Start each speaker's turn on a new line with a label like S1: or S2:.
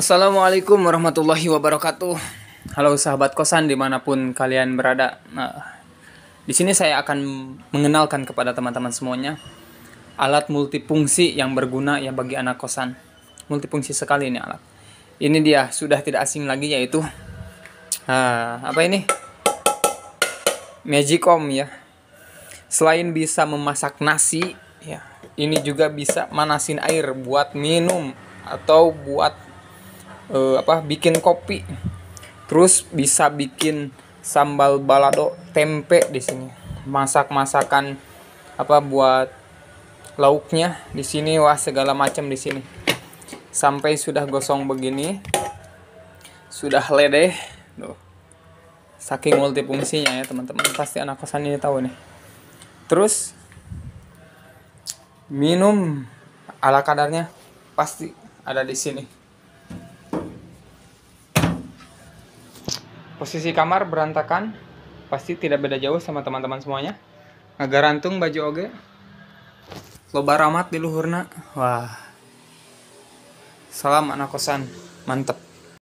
S1: Assalamualaikum warahmatullahi wabarakatuh. Halo sahabat kosan dimanapun kalian berada. Nah, di sini saya akan mengenalkan kepada teman-teman semuanya alat multifungsi yang berguna ya bagi anak kosan. Multifungsi sekali ini alat. Ini dia sudah tidak asing lagi yaitu uh, apa ini? Magicom ya. Selain bisa memasak nasi ya, ini juga bisa manasin air buat minum atau buat uh, apa bikin kopi terus bisa bikin sambal balado tempe di sini masak masakan apa buat lauknya di sini wah segala macam di sini sampai sudah gosong begini sudah ledeh Duh. saking multifungsinya ya teman-teman pasti anak kosan ini tahu nih terus minum ala kadarnya pasti ada di sini Posisi kamar berantakan, pasti tidak beda jauh sama teman-teman semuanya. rantung baju oge. Loba ramat di luhurna. Wah. Salam anak kosan. Mantep.